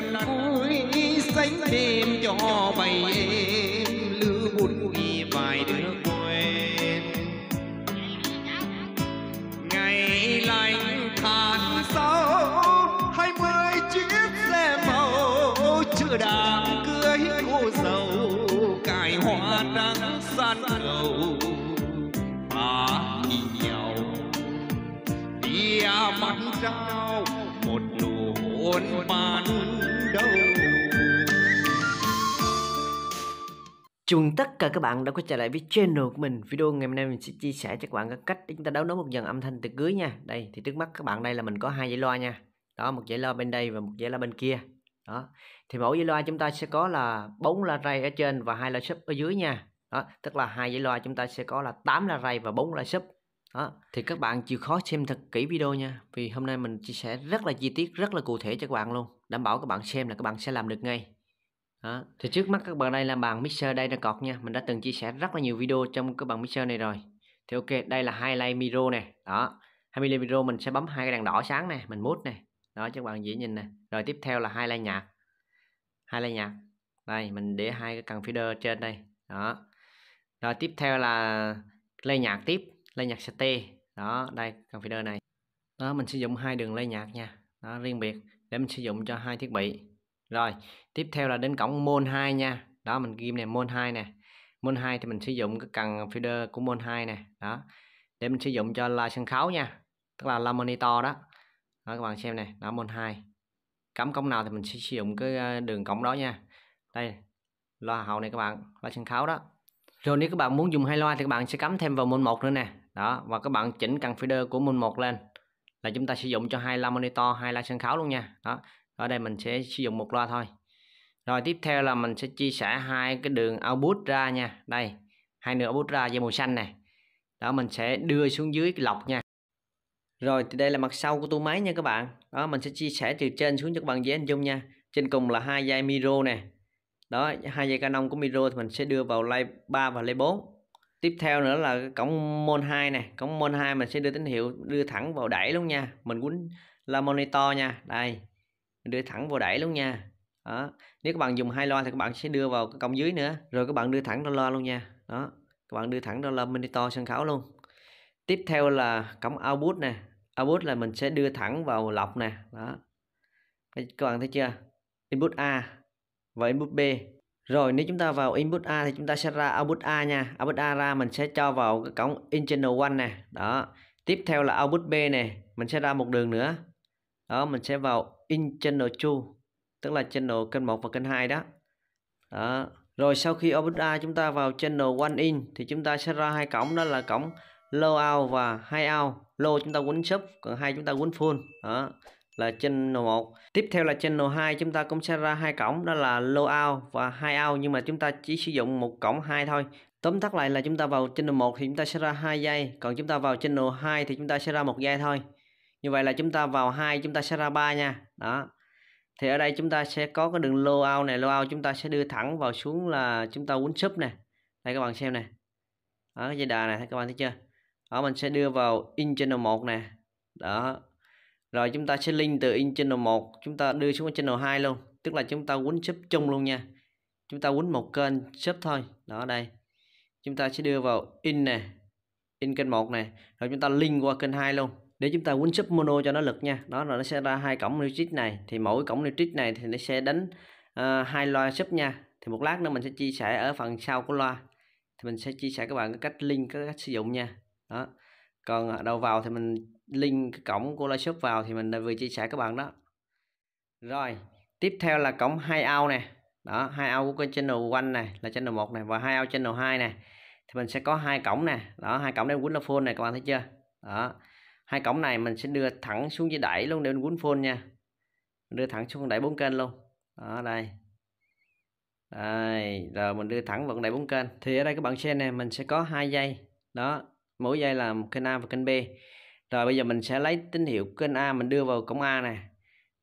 lần cuối sánh đêm cho bầy em lứa buồn ghi vài đứa quen ngày lành tháng sáu hai mươi chiếc xe màu chưa đàm cưới cô dâu cài hoa nắng san đầu bà đi nhau đi à mắt trao một nụ hôn ban đâu Chào tất cả các bạn đã quay trở lại với channel của mình Video ngày hôm nay mình sẽ chia sẻ cho các bạn cách để chúng ta đấu nối một dàn âm thanh từ cưới nha Đây thì trước mắt các bạn đây là mình có hai dây loa nha Đó một dây loa bên đây và một dây loa bên kia Đó Thì mỗi dây loa chúng ta sẽ có là bốn loa ray ở trên và hai loa sub ở dưới nha Đó tức là hai dây loa chúng ta sẽ có là 8 loa ray và bốn loa sub đó thì các bạn chịu khó xem thật kỹ video nha vì hôm nay mình chia sẻ rất là chi tiết rất là cụ thể cho các bạn luôn đảm bảo các bạn xem là các bạn sẽ làm được ngay đó. thì trước mắt các bạn đây là bàn mixer đây là cọt nha mình đã từng chia sẻ rất là nhiều video trong cái bàn mixer này rồi thì ok đây là hai highlight micro nè đó hai 20 micro mình sẽ bấm hai cái đèn đỏ sáng này mình mút này đó cho các bạn dễ nhìn nè rồi tiếp theo là hai highlight nhạc hai highlight nhạc đây mình để hai cái cần feeder trên đây đó rồi tiếp theo là play nhạc tiếp lay nhạc st đó đây container này đó mình sử dụng hai đường lay nhạc nha đó riêng biệt để mình sử dụng cho hai thiết bị rồi tiếp theo là đến cổng môn 2 nha đó mình ghim này môn 2 nè môn 2 thì mình sử dụng cái cần feeder của môn 2 nè đó để mình sử dụng cho live sân khấu nha tức là live monitor đó đó các bạn xem này đó môn 2 cắm cổng nào thì mình sẽ sử dụng cái ờ, đường cổng đó nha đây loa hậu này các bạn loa sân khấu đó rồi nếu các bạn muốn dùng hai loa thì các bạn sẽ cắm thêm vào môn 1 nữa nè đó và các bạn chỉnh cần feeder của môn một lên là chúng ta sử dụng cho hai la monitor hai la sân khấu luôn nha đó ở đây mình sẽ sử dụng một loa thôi rồi tiếp theo là mình sẽ chia sẻ hai cái đường output ra nha đây hai đường output ra dây màu xanh này đó mình sẽ đưa xuống dưới cái lọc nha rồi thì đây là mặt sau của tu máy nha các bạn đó mình sẽ chia sẻ từ trên xuống cho các bạn dễ hình dung nha trên cùng là hai dây micro nè đó hai dây canon của micro thì mình sẽ đưa vào lay 3 và lay 4 tiếp theo nữa là cổng môn 2 này cổng môn 2 mình sẽ đưa tín hiệu đưa thẳng vào đẩy luôn nha mình quýnh là monitor nha đây mình đưa thẳng vào đẩy luôn nha đó. nếu các bạn dùng hai loa thì các bạn sẽ đưa vào cái cổng dưới nữa rồi các bạn đưa thẳng ra loa luôn nha đó các bạn đưa thẳng ra loa monitor sân khấu luôn tiếp theo là cổng output nè output là mình sẽ đưa thẳng vào lọc nè đó các bạn thấy chưa input A và input B rồi nếu chúng ta vào input A thì chúng ta sẽ ra output A nha. Output A ra mình sẽ cho vào cái cổng in channel 1 nè. Đó. Tiếp theo là output B nè, mình sẽ ra một đường nữa. Đó, mình sẽ vào in channel 2, tức là channel kênh 1 và kênh 2 đó. Đó. Rồi sau khi output A chúng ta vào channel one in thì chúng ta sẽ ra hai cổng đó là cổng low out và high out. Low chúng ta quấn sub, còn high chúng ta quấn full. Đó là channel 1 tiếp theo là channel 2 chúng ta cũng sẽ ra hai cổng đó là low out và high out nhưng mà chúng ta chỉ sử dụng một cổng hai thôi tóm tắt lại là chúng ta vào channel 1 thì chúng ta sẽ ra hai dây còn chúng ta vào channel 2 thì chúng ta sẽ ra một dây thôi như vậy là chúng ta vào hai chúng ta sẽ ra ba nha đó thì ở đây chúng ta sẽ có cái đường low out này low out chúng ta sẽ đưa thẳng vào xuống là chúng ta quấn sub nè đây các bạn xem nè ở cái dây đà này các bạn thấy chưa đó mình sẽ đưa vào in channel 1 nè đó rồi chúng ta sẽ link từ in channel 1 chúng ta đưa xuống channel 2 luôn tức là chúng ta quấn sub chung luôn nha chúng ta quấn một kênh sub thôi đó đây chúng ta sẽ đưa vào in nè in kênh 1 này rồi chúng ta link qua kênh 2 luôn để chúng ta quấn sub mono cho nó lực nha đó là nó sẽ ra hai cổng nitrit này thì mỗi cổng nitrit này thì nó sẽ đánh ờ, hai uh, loa sub nha thì một lát nữa mình sẽ chia sẻ ở phần sau của loa thì mình sẽ chia sẻ các bạn cái cách link các cách sử dụng nha đó còn à, đầu vào thì mình link cổng của live shop vào thì mình đã vừa chia sẻ các bạn đó rồi tiếp theo là cổng hai ao này đó hai ao của kênh channel one này là channel 1 này và hai ao channel 2 này thì mình sẽ có hai cổng này đó hai cổng đến Windows Phone này các bạn thấy chưa đó hai cổng này mình sẽ đưa thẳng xuống dưới đẩy luôn đến Windows Phone nha đưa thẳng xuống đẩy bốn kênh luôn đó đây đây rồi mình đưa thẳng vào đẩy bốn kênh thì ở đây các bạn xem này mình sẽ có hai dây đó mỗi dây là kênh A và kênh B rồi bây giờ mình sẽ lấy tín hiệu kênh A mình đưa vào cổng A nè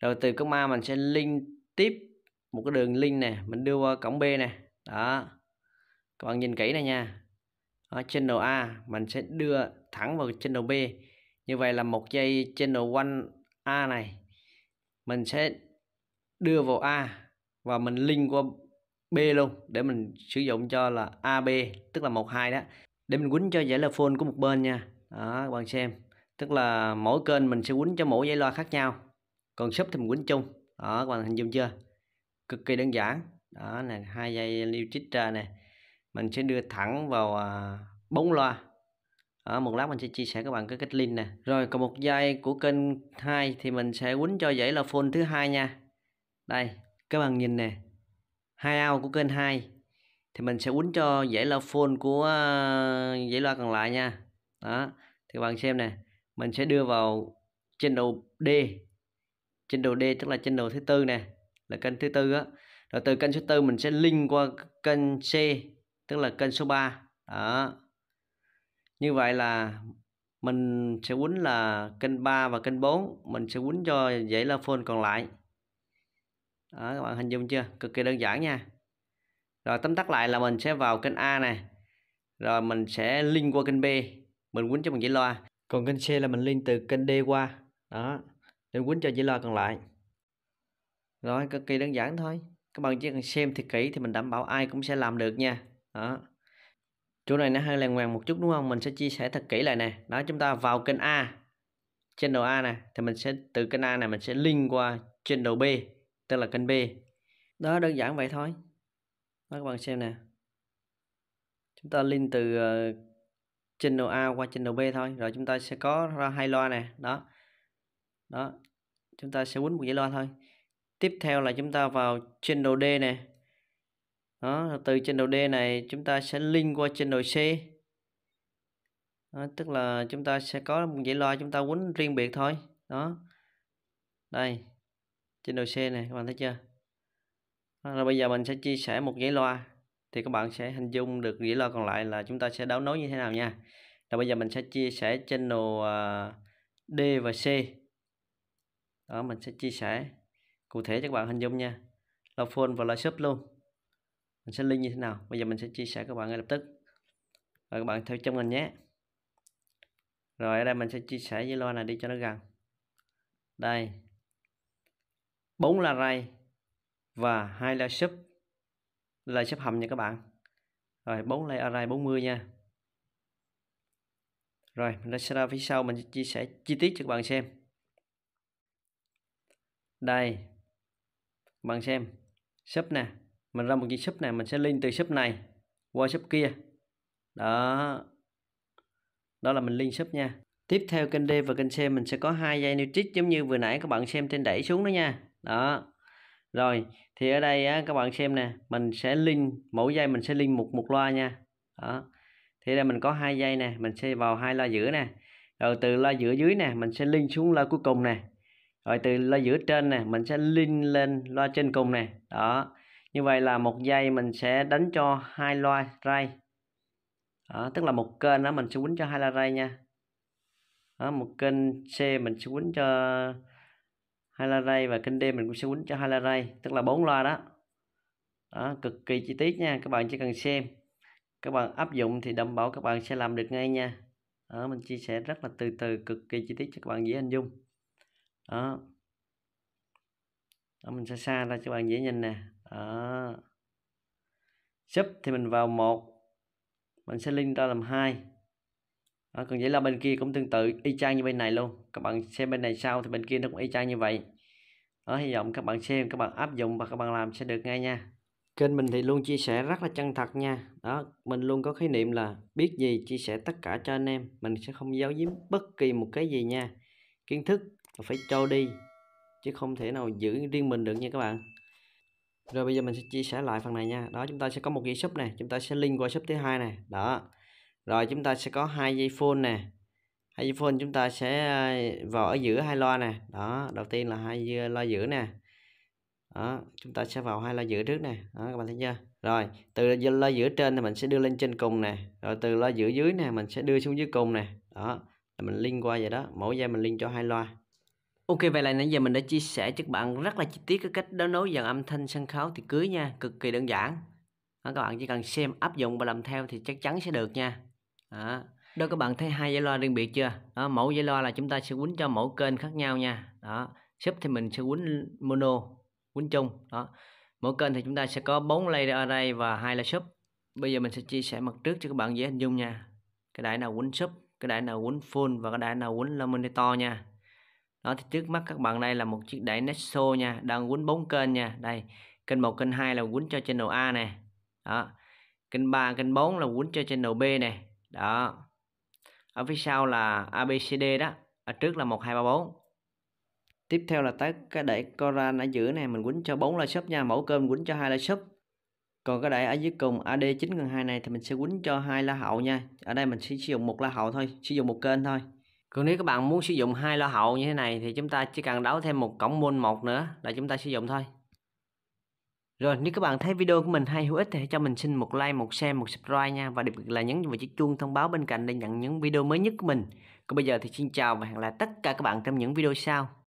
rồi từ cổng A mình sẽ link tiếp một cái đường link nè mình đưa qua cổng B nè đó các bạn nhìn kỹ này nha trên đầu A mình sẽ đưa thẳng vào trên đầu B như vậy là một dây đầu 1 A này mình sẽ đưa vào A và mình link qua B luôn để mình sử dụng cho là AB tức là 12 đó để mình quýnh cho giải loa phone của một bên nha đó các bạn xem tức là mỗi kênh mình sẽ quýnh cho mỗi dãy loa khác nhau còn shop thì mình quýnh chung đó các bạn hình dung chưa cực kỳ đơn giản đó này hai dây liêu trích ra nè mình sẽ đưa thẳng vào à, bóng loa ở một lát mình sẽ chia sẻ các bạn cái cách link nè rồi còn một dây của kênh 2 thì mình sẽ quýnh cho dãy loa phone thứ hai nha đây các bạn nhìn nè hai ao của kênh 2 thì mình sẽ quấn cho dãy loa phone của ờ, dãy loa còn lại nha đó thì các bạn xem này mình sẽ đưa vào trên đầu D trên đầu D tức là trên đầu thứ tư nè là kênh thứ tư á rồi từ kênh số tư mình sẽ link qua kênh C tức là kênh số 3 đó như vậy là mình sẽ quấn là kênh 3 và kênh 4 mình sẽ quấn cho dãy loa phone còn lại đó các bạn hình dung chưa cực kỳ đơn giản nha rồi tóm tắt lại là mình sẽ vào kênh A này rồi mình sẽ link qua kênh B mình quýnh cho bằng dãy loa còn kênh C là mình link từ kênh D qua đó để quýnh cho dãy loa còn lại rồi cực kỳ đơn giản thôi các bạn chỉ cần xem thì kỹ thì mình đảm bảo ai cũng sẽ làm được nha đó chỗ này nó hơi lèn ngoèn một chút đúng không mình sẽ chia sẻ thật kỹ lại nè đó chúng ta vào kênh A trên đầu A này thì mình sẽ từ kênh A này mình sẽ link qua trên đầu B tức là kênh B đó đơn giản vậy thôi đó các bạn xem nè chúng ta link từ trên ờ, đầu A qua trên đầu B thôi rồi chúng ta sẽ có ra hai loa nè đó đó chúng ta sẽ quấn một dãy loa thôi tiếp theo là chúng ta vào trên đầu D nè đó từ trên đầu D này chúng ta sẽ link qua trên đầu C đó, tức là chúng ta sẽ có một dãy loa chúng ta quấn riêng biệt thôi đó đây trên đầu C này các bạn thấy chưa rồi bây giờ mình sẽ chia sẻ một dãy loa thì các bạn sẽ hình dung được dãy loa còn lại là chúng ta sẽ đấu nối như thế nào nha rồi bây giờ mình sẽ chia sẻ channel à, D và C đó mình sẽ chia sẻ cụ thể cho các bạn hình dung nha là phone và là sub luôn mình sẽ link như thế nào bây giờ mình sẽ chia sẻ các bạn ngay lập tức rồi các bạn theo trong mình nhé rồi ở đây mình sẽ chia sẻ với loa này đi cho nó gần đây bốn là ray và hai layer sub layer sub hầm nha các bạn rồi bốn layer array 40 nha rồi mình sẽ ra phía sau mình chia sẻ chi tiết cho các bạn xem đây bạn xem sub nè mình ra một chiếc sub này mình sẽ link từ sub này qua sub kia đó đó là mình link sub nha tiếp theo kênh D và kênh C mình sẽ có hai dây new giống như vừa nãy các bạn xem trên đẩy xuống đó nha đó rồi thì ở đây á, các bạn xem nè mình sẽ link mẫu dây mình sẽ link một một loa nha đó thì đây mình có hai dây nè mình sẽ vào hai loa giữa nè rồi từ loa giữa dưới nè mình sẽ link xuống loa cuối cùng nè rồi từ loa giữa trên nè mình sẽ link lên loa trên cùng nè đó như vậy là một dây mình sẽ đánh cho hai loa ray đó, tức là một kênh đó mình sẽ quýnh cho hai loa ray nha đó, một kênh C mình sẽ quýnh cho Halaray và kênh D mình cũng sẽ quýnh cho Halaray tức là bốn loa đó đó cực kỳ chi tiết nha các bạn chỉ cần xem các bạn áp dụng thì đảm bảo các bạn sẽ làm được ngay nha đó, mình chia sẻ rất là từ từ cực kỳ chi tiết cho các bạn dễ anh dung đó, đó mình sẽ xa ra cho bạn dễ nhìn nè đó. sub thì mình vào một mình sẽ link ra làm hai đó, ờ, còn vậy là bên kia cũng tương tự y chang như bên này luôn các bạn xem bên này sau thì bên kia nó cũng y chang như vậy đó, ờ, hy vọng các bạn xem các bạn áp dụng và các bạn làm sẽ được ngay nha kênh mình thì luôn chia sẻ rất là chân thật nha đó mình luôn có khái niệm là biết gì chia sẻ tất cả cho anh em mình sẽ không giấu giếm bất kỳ một cái gì nha kiến thức phải cho đi chứ không thể nào giữ riêng mình được nha các bạn rồi bây giờ mình sẽ chia sẻ lại phần này nha đó chúng ta sẽ có một cái shop này chúng ta sẽ link qua shop thứ hai này đó rồi chúng ta sẽ có hai dây phone nè hai dây phone chúng ta sẽ ờ, vào ở giữa hai loa nè đó đầu tiên là hai loa giữa nè đó chúng ta sẽ vào hai loa giữa trước nè đó các bạn thấy chưa rồi từ loa giữa trên thì mình sẽ đưa lên trên cùng nè rồi từ loa giữa dưới nè mình sẽ đưa xuống dưới cùng nè đó là mình liên qua vậy đó mẫu dây mình liên cho hai loa Ok vậy là nãy giờ mình đã chia sẻ cho các bạn rất là chi tiết cái cách đấu nối dàn âm thanh sân khấu thì cưới nha cực kỳ đơn giản đó, các bạn chỉ cần xem áp dụng và làm theo thì chắc chắn sẽ được nha đó. đó các bạn thấy hai dây loa riêng biệt chưa đó mẫu dây loa là chúng ta sẽ quấn cho mẫu kênh khác nhau nha đó sub thì mình sẽ quấn mono quấn chung đó mỗi kênh thì chúng ta sẽ có bốn layer array và hai layer sub bây giờ mình sẽ chia sẻ mặt trước cho các bạn dễ hình dung nha cái đại nào quấn sub cái đại nào quấn full và cái đại nào quýnh monitor nha đó thì trước mắt các bạn đây là một chiếc đẩy Nexo nha đang quấn bốn kênh nha đây kênh một kênh 2 là quấn cho channel A nè đó kênh 3 kênh 4 là quấn cho channel B nè đó ở phía sau là ABCD đó ở trước là 1 2 3 4 tiếp theo là tới cái đẩy Koran ở giữa này mình quấn cho 4 loại sub nha mẫu cơm quấn cho hai loại sub còn cái đẩy ở dưới cùng AD 9 gần 2 này thì mình sẽ quấn cho hai la hậu nha ở đây mình sẽ sử dụng một la hậu thôi sử dụng một kênh thôi còn nếu các bạn muốn sử dụng hai la hậu như thế này thì chúng ta chỉ cần đấu thêm một cổng môn một nữa là chúng ta sử dụng thôi rồi nếu các bạn thấy video của mình hay hữu ích thì hãy cho mình xin một like, một share, một subscribe nha và đặc biệt là nhấn vào chiếc chuông thông báo bên cạnh để nhận những video mới nhất của mình. Còn bây giờ thì xin chào và hẹn lại tất cả các bạn trong những video sau.